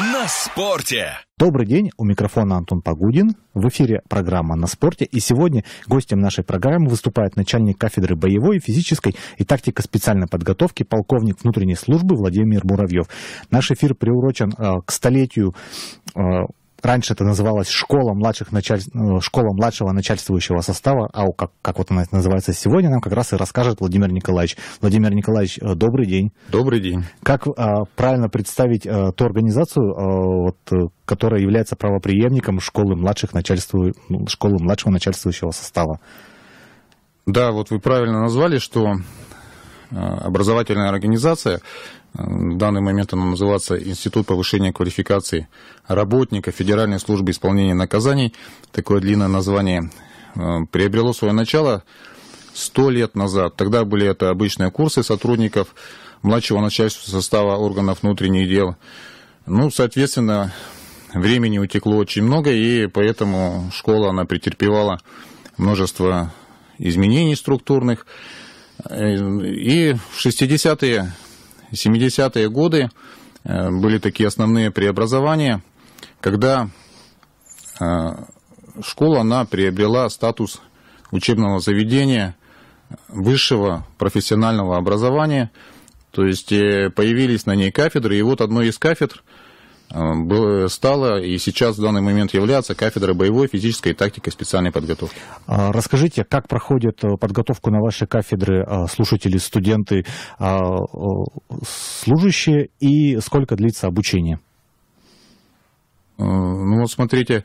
на спорте. Добрый день, у микрофона Антон Погудин. В эфире программа «На спорте». И сегодня гостем нашей программы выступает начальник кафедры боевой, физической и тактика специальной подготовки, полковник внутренней службы Владимир Муравьев. Наш эфир приурочен э, к столетию э, раньше это называлось школа, младших началь... Э, школа младшего начальствующего состава, а как, как вот она называется сегодня, нам как раз и расскажет Владимир Николаевич. Владимир Николаевич, э, добрый день. Добрый день. Как а, правильно представить а, ту организацию, а, вот, которая является правоприемником школы, младших начальству... Ну, школы младшего начальствующего состава? Да, вот вы правильно назвали, что образовательная организация в данный момент она называется Институт повышения квалификации работника Федеральной службы исполнения наказаний. Такое длинное название э, приобрело свое начало сто лет назад. Тогда были это обычные курсы сотрудников младшего начальства состава органов внутренних дел. Ну, соответственно, времени утекло очень много, и поэтому школа, она претерпевала множество изменений структурных. Э, и в 60-е 70-е годы э, были такие основные преобразования, когда э, школа она приобрела статус учебного заведения высшего профессионального образования, то есть э, появились на ней кафедры, и вот одной из кафедр – стала и сейчас в данный момент является кафедра боевой физической тактики специальной подготовки. А, расскажите, как проходит э, подготовку на вашей кафедре а, слушатели, студенты, а, служащие и сколько длится обучение? Э, ну вот смотрите,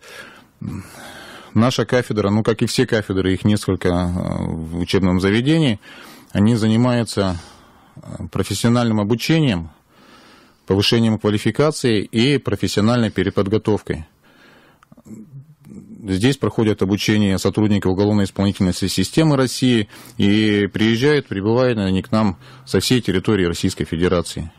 наша кафедра, ну как и все кафедры, их несколько э, в учебном заведении, они занимаются профессиональным обучением повышением квалификации и профессиональной переподготовкой. Здесь проходят обучение сотрудники уголовно-исполнительной системы России и приезжают, прибывают они к нам со всей территории Российской Федерации.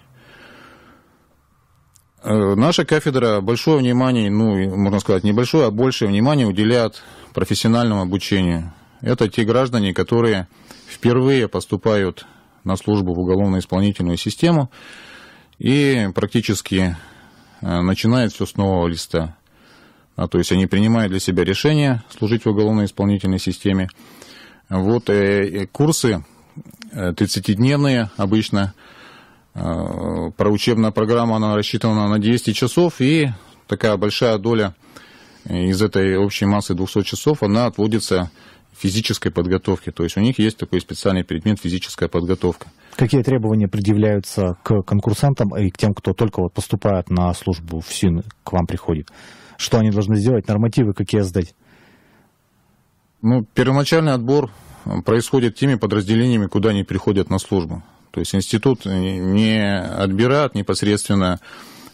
Э, наша кафедра большое внимание, ну, можно сказать, небольшое, а большее внимание уделяет профессиональному обучению. Это те граждане, которые впервые поступают на службу в уголовно-исполнительную систему, и практически э, начинает все с нового листа. А, то есть они принимают для себя решение служить в уголовно-исполнительной системе. Вот э, э, курсы 30-дневные обычно. Проучебная программа, она рассчитана на 200 часов, и такая большая доля из этой общей массы 200 часов, она отводится физической подготовки. То есть у них есть такой специальный предмет физическая подготовка. Какие требования предъявляются к конкурсантам и к тем, кто только вот поступает на службу в СИН, к вам приходит? Что они должны сделать, нормативы какие сдать? Ну, первоначальный отбор происходит теми подразделениями, куда они приходят на службу. То есть институт не отбирает непосредственно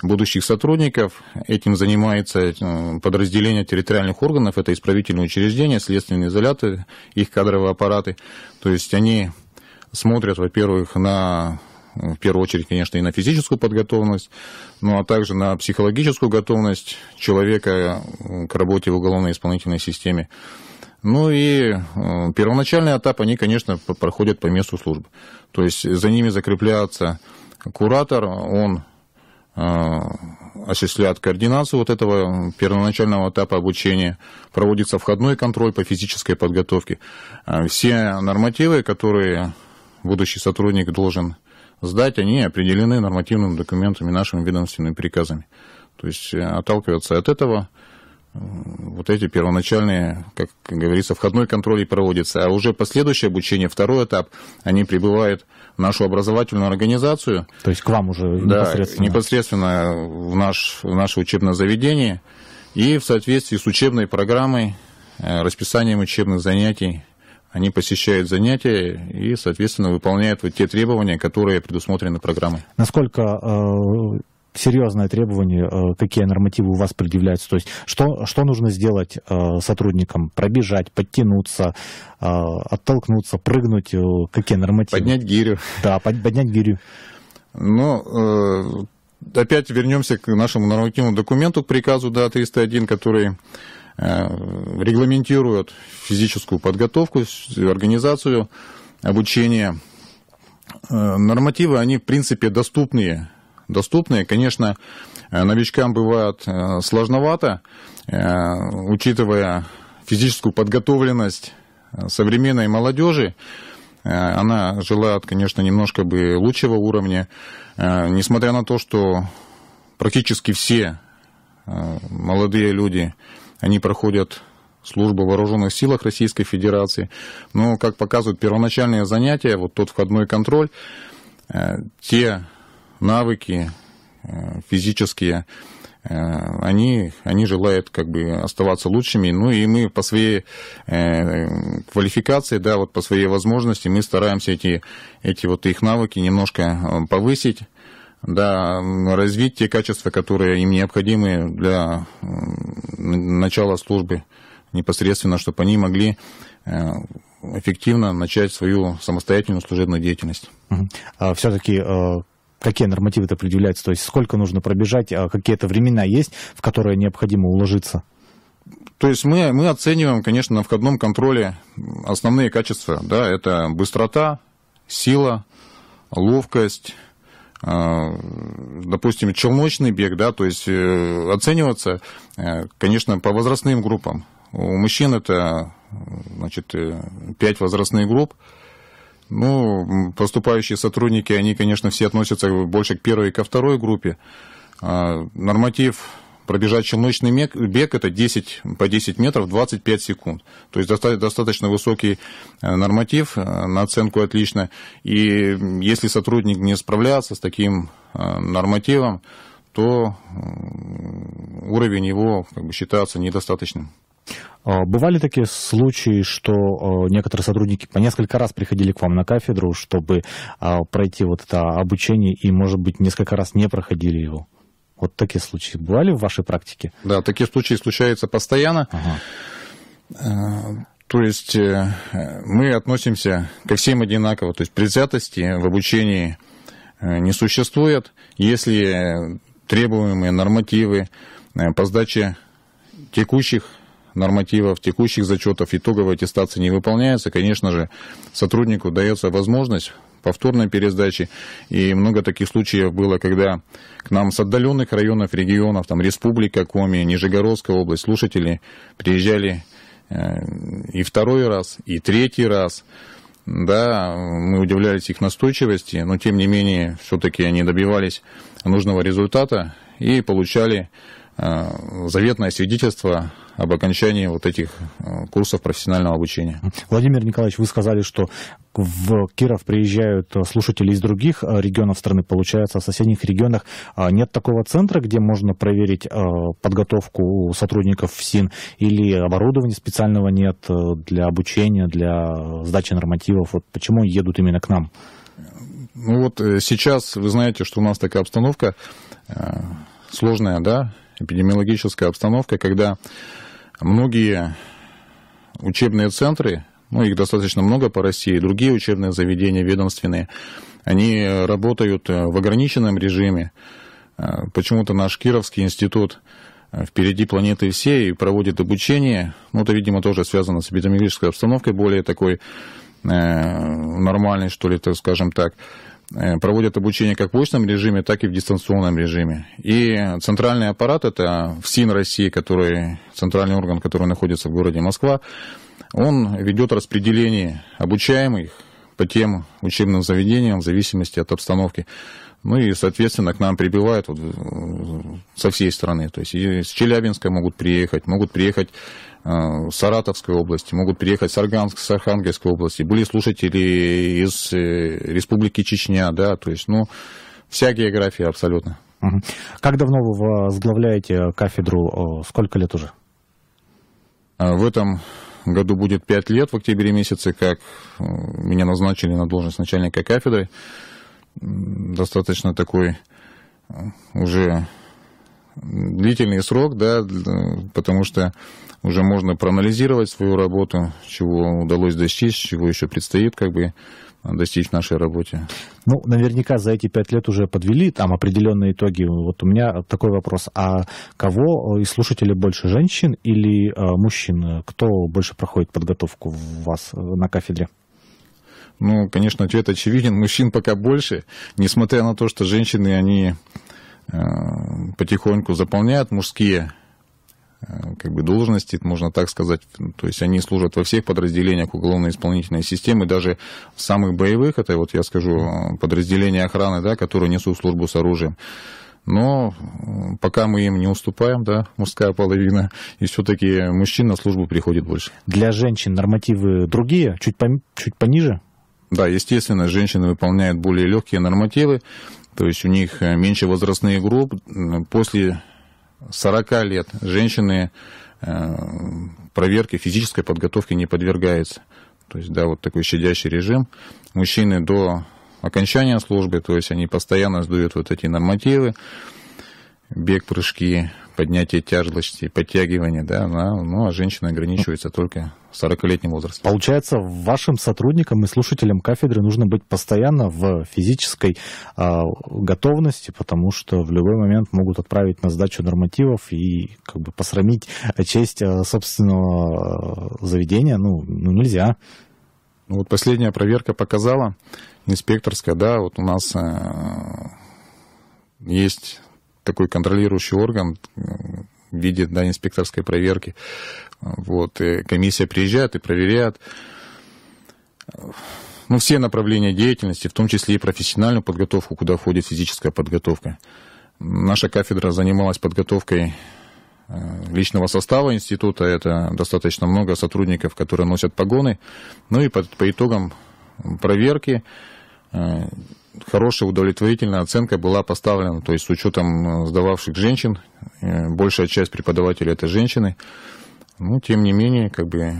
будущих сотрудников. Этим занимается э, подразделение территориальных органов, это исправительные учреждения, следственные изоляты, их кадровые аппараты. То есть они смотрят, во-первых, на э, в первую очередь, конечно, и на физическую подготовленность, ну а также на психологическую готовность человека э, к работе в уголовной исполнительной системе. Ну и первоначальный этап, они, конечно, проходят по месту службы. То есть за ними закрепляется куратор, он Э, осуществляют координацию вот этого первоначального этапа обучения, проводится входной контроль по физической подготовке. Э, все нормативы, которые будущий сотрудник должен сдать, они определены нормативными документами, нашими ведомственными приказами. То есть э, отталкиваться от этого – вот эти первоначальные, как говорится, входной контроль проводится. А уже последующее обучение, второй этап, они прибывают в нашу образовательную организацию. То есть к вам уже да, непосредственно? непосредственно в, наш, в наше учебное заведение. И в соответствии с учебной программой, э, расписанием учебных занятий, они посещают занятия и, соответственно, выполняют вот те требования, которые предусмотрены программой. Насколько э, серьезное требование, э, какие нормативы у вас предъявляются. То есть что, что нужно сделать э, сотрудникам? Пробежать, подтянуться, э, оттолкнуться, прыгнуть? Какие нормативы? Поднять гирю. Да, под, поднять гирю. Ну, опять вернемся к нашему нормативному документу, к приказу да, 301, который регламентирует физическую подготовку, организацию обучения. Нормативы, они, в принципе, доступные доступные. Конечно, э, новичкам бывает э, сложновато, э, учитывая физическую подготовленность современной молодежи. Она желает, конечно, немножко бы лучшего уровня. Несмотря на то, что практически все молодые люди, они проходят службу в вооруженных силах Российской Федерации. Но, как показывают первоначальные занятия, вот тот входной контроль, те навыки э, физические, э, они, они желают как бы оставаться лучшими. Ну и мы по своей э, квалификации, да, вот по своей возможности мы стараемся эти, эти вот их навыки немножко повысить, да, развить те качества, которые им необходимы для начала службы непосредственно, чтобы они могли эффективно начать свою самостоятельную служебную деятельность. А все-таки какие нормативы-то предъявляются, то есть сколько нужно пробежать, а какие-то времена есть, в которые необходимо уложиться? То есть мы, мы оцениваем, конечно, на входном контроле основные качества. Да, это быстрота, сила, ловкость, э, допустим, челночный бег, да, то есть э, оцениваться, э, конечно, по возрастным группам. У мужчин это, значит, пять возрастных групп, ну, поступающие сотрудники, они, конечно, все относятся больше к первой и ко второй группе. А, норматив пробежать челночный бег – это 10, по 10 метров 25 секунд. То есть достаточно высокий э, норматив, э, на оценку отлично. И если сотрудник не справляется с таким э, нормативом, то уровень его как бы, считается недостаточным. А, бывали такие случаи, что а, некоторые сотрудники по несколько раз приходили к вам на кафедру, чтобы а, пройти вот это обучение, и, может быть, несколько раз не проходили его? Вот такие случаи бывали в вашей практике? Да, такие случаи случаются постоянно. Ага. То есть э, мы относимся ко всем одинаково, то есть предвзятости в обучении э, не существует. Если требуемые нормативы э, по сдаче текущих нормативов, текущих зачетов, итоговой аттестации не выполняется, конечно же, сотруднику дается возможность повторной пересдачи. И много таких случаев было, когда к нам с отдаленных районов, регионов, там Республика Коми, Нижегородская область, слушатели приезжали э, и второй раз, и третий раз. Да, мы удивлялись их настойчивости, но тем не менее, все-таки они добивались нужного результата и получали э, заветное свидетельство об окончании вот этих э, курсов профессионального обучения. Владимир Николаевич, вы сказали, что в Киров приезжают э, слушатели из других э, регионов страны, получается, в соседних регионах а, нет такого центра, где можно проверить подготовку сотрудников в СИН или оборудования специального нет для обучения, для сдачи нормативов. Вот почему едут именно к нам? Ну вот сейчас вы знаете, что у нас такая обстановка сложная, да, эпидемиологическая обстановка, когда Многие учебные центры, ну их достаточно много по России, другие учебные заведения ведомственные, они э, работают э, в ограниченном режиме. Э, почему-то наш Кировский институт впереди планеты всей и проводит обучение. Ну, это, видимо, тоже связано с эпидемиологической обстановкой, более такой э, нормальной, что ли, так скажем так. Э, проводят обучение как в очном режиме, так и в дистанционном режиме. И центральный аппарат, это ФСИН России, который, центральный орган, который находится в городе Москва, он ведет распределение обучаемых по тем учебным заведениям в зависимости от обстановки. Ну и, соответственно, к нам прибывают вот, э, со всей страны. То есть из Челябинска могут приехать, могут приехать э, с Саратовской области, могут приехать с, Арганск, с Архангельской области. Были слушатели из э, Республики Чечня, да, то есть, ну, вся география абсолютно. Как давно вы возглавляете кафедру? Сколько лет уже? А в этом году будет 5 лет, в октябре месяце, как э, меня назначили на должность начальника кафедры. Достаточно такой э, уже длительный срок, да, потому что уже можно проанализировать свою работу, чего удалось достичь, чего еще предстоит как бы достичь в нашей работе. Ну, наверняка за эти пять лет уже подвели там определенные итоги. Вот у меня такой вопрос. А кого из слушателей больше, женщин или э, мужчин? Кто больше проходит подготовку в вас э, на кафедре? Ну, конечно, ответ очевиден. Мужчин пока больше, несмотря на то, что женщины, они Э, потихоньку заполняют мужские э, как бы должности, можно так сказать. То есть они служат во всех подразделениях уголовно-исполнительной системы, даже в самых боевых, это вот я скажу, э, подразделения охраны, да, которые несут службу с оружием. Но пока мы им не уступаем, да, мужская половина, и все-таки мужчин на службу приходит больше. Для женщин нормативы другие, чуть, по, чуть пониже? Да, естественно, женщины выполняют более легкие нормативы. То есть у них э, меньше возрастные групп. После 40 лет женщины э, проверки физической подготовки не подвергаются. То есть, да, вот такой щадящий режим. Мужчины до окончания службы, то есть они постоянно сдают вот эти нормативы, бег, прыжки, поднятие тяжести, подтягивание, да, на, ну, а женщина ограничивается только 40-летним возрастом. Получается, вашим сотрудникам и слушателям кафедры нужно быть постоянно в физической э, готовности, потому что в любой момент могут отправить на сдачу нормативов и как бы посрамить честь а, собственного а, заведения, ну, ну нельзя. Ну, вот последняя проверка показала, инспекторская, да, вот у нас э, есть такой контролирующий орган в виде да, инспекторской проверки. Вот, и комиссия приезжает и проверяет ну, все направления деятельности, в том числе и профессиональную подготовку, куда входит физическая подготовка. Наша кафедра занималась подготовкой э, личного состава института. Это достаточно много сотрудников, которые носят погоны. Ну и по, по итогам проверки э, хорошая удовлетворительная оценка была поставлена, то есть с учетом э, сдававших женщин, э, большая часть преподавателей это женщины, ну, тем не менее, как бы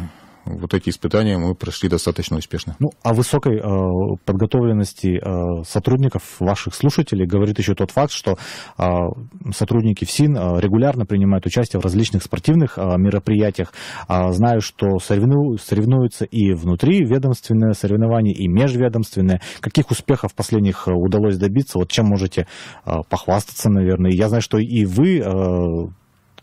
вот эти испытания мы прошли достаточно успешно. Ну, о высокой э, подготовленности э, сотрудников, ваших слушателей, говорит еще тот факт, что э, сотрудники ФСИН э, регулярно принимают участие в различных спортивных э, мероприятиях. Э, знаю, что соревну, соревнуются и внутри ведомственные соревнования, и межведомственные. Каких успехов последних э, удалось добиться? Вот чем можете э, похвастаться, наверное? Я знаю, что и вы э,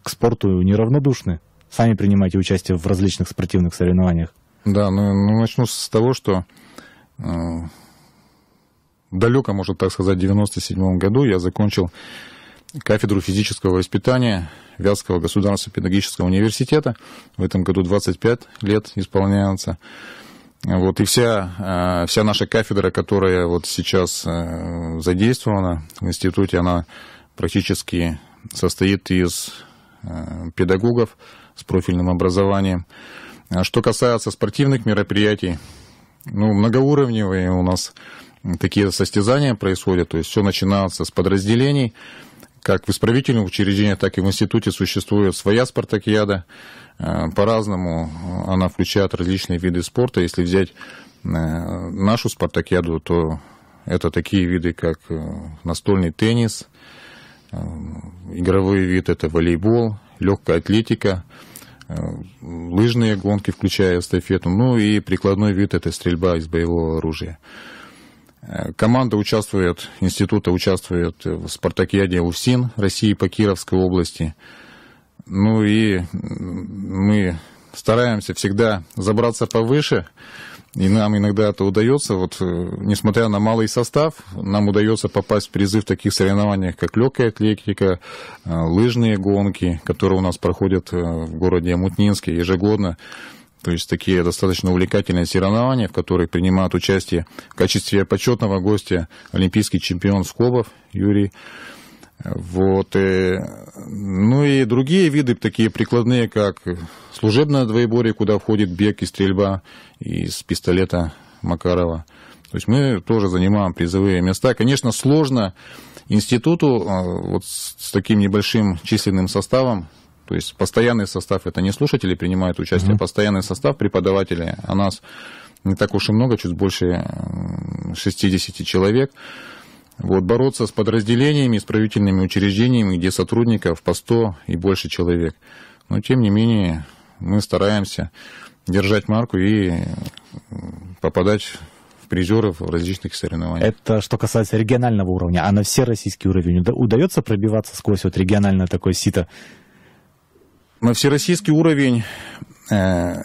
к спорту неравнодушны сами принимаете участие в различных спортивных соревнованиях. Да, ну, ну начну с того, что э, далеко, можно так сказать, в 97 году я закончил кафедру физического воспитания Вятского государственного педагогического университета. В этом году 25 лет исполняется. Вот, и вся, э, вся наша кафедра, которая вот сейчас э, задействована в институте, она практически состоит из э, педагогов, с профильным образованием. А что касается спортивных мероприятий, ну, многоуровневые у нас такие состязания происходят, то есть все начинается с подразделений, как в исправительных учреждениях, так и в институте существует своя спартакиада. Э, по-разному э, она включает различные виды спорта. Если взять э, нашу спартакиаду, то это такие виды, как настольный теннис, игровой вид – это волейбол, легкая атлетика – Э, лыжные гонки, включая эстафету, ну и прикладной вид – это стрельба из боевого оружия. Э, команда участвует, института участвует в спартакиаде УФСИН России по Кировской области. Ну и мы стараемся всегда забраться повыше, и нам иногда это удается, вот, э, несмотря на малый состав, нам удается попасть в призыв в таких соревнованиях, как легкая атлетика, э, лыжные гонки, которые у нас проходят э, в городе Амутнинске ежегодно. То есть такие достаточно увлекательные соревнования, в которых принимают участие в качестве почетного гостя олимпийский чемпион Скобов Юрий вот. Э, ну и другие виды, такие прикладные, как служебное двоеборье, куда входит бег и стрельба из пистолета Макарова. То есть мы тоже занимаем призовые места. Конечно, сложно институту э, вот с таким небольшим численным составом, то есть постоянный состав, это не слушатели принимают участие, mm-hmm. постоянный состав преподавателей, а нас не так уж и много, чуть больше 60 человек. Вот, бороться с подразделениями, с правительными учреждениями, где сотрудников по 100 и больше человек. Но, тем не менее, мы стараемся держать марку и попадать в призеров в различных соревнованиях. Это что касается регионального уровня. А на все российский уровень удается пробиваться сквозь вот региональное такое сито? На всероссийский уровень Э,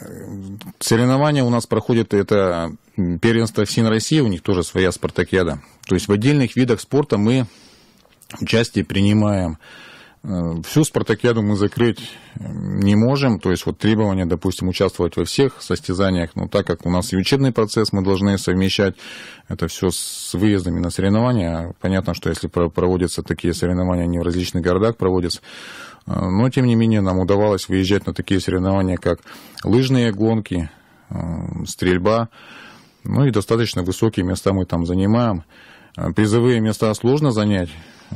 соревнования у нас проходят, это первенство ФСИН России, у них тоже своя спартакиада. То есть в отдельных видах спорта мы участие принимаем. Э, всю спартакиаду мы закрыть не можем, то есть вот требования, допустим, участвовать во всех состязаниях, но так как у нас и учебный процесс, мы должны совмещать это все с выездами на соревнования. Понятно, что если проводятся такие соревнования, они в различных городах проводятся, но, тем не менее, нам удавалось выезжать на такие соревнования, как лыжные гонки, э, стрельба, ну и достаточно высокие места мы там занимаем. Э, призовые места сложно занять э,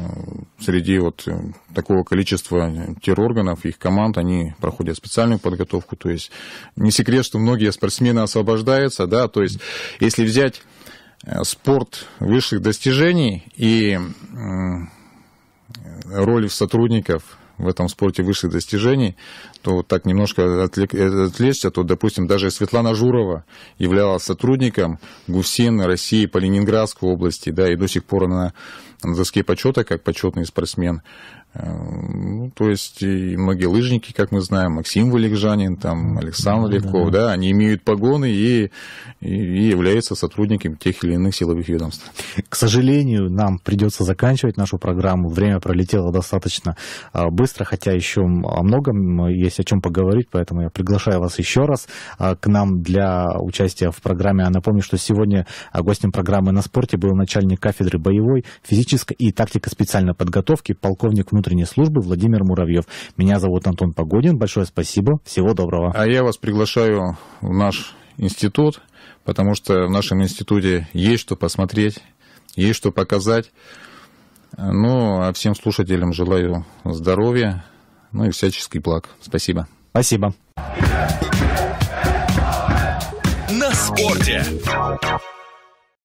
среди вот такого количества террорганов, их команд, они проходят специальную подготовку, то есть не секрет, что многие спортсмены освобождаются, да, то есть если взять спорт высших достижений и роль сотрудников в этом спорте высших достижений, то вот так немножко отвлечься, то, допустим, даже Светлана Журова являлась сотрудником ГУФСИН России по Ленинградской области, да, и до сих пор она на доске почета, как почетный спортсмен. Ну, то есть и многие лыжники, как мы знаем, Максим Валикжанин, там, Александр Левков, да, да они имеют погоны и, и, и являются сотрудниками тех или иных силовых ведомств. К сожалению, нам придется заканчивать нашу программу. Время пролетело достаточно а, быстро, хотя еще о многом есть о чем поговорить, поэтому я приглашаю вас еще раз а, к нам для участия в программе. А напомню, что сегодня а, гостем программы «На спорте» был начальник кафедры боевой, физической и тактико-специальной подготовки, полковник внутренней службы Владимир Муравьев. Меня зовут Антон Погодин. Большое спасибо. Всего доброго. А я вас приглашаю в наш институт, потому что в нашем институте есть что посмотреть, есть что показать. Ну, а всем слушателям желаю здоровья, ну и всяческий благ. Спасибо. Спасибо. На спорте.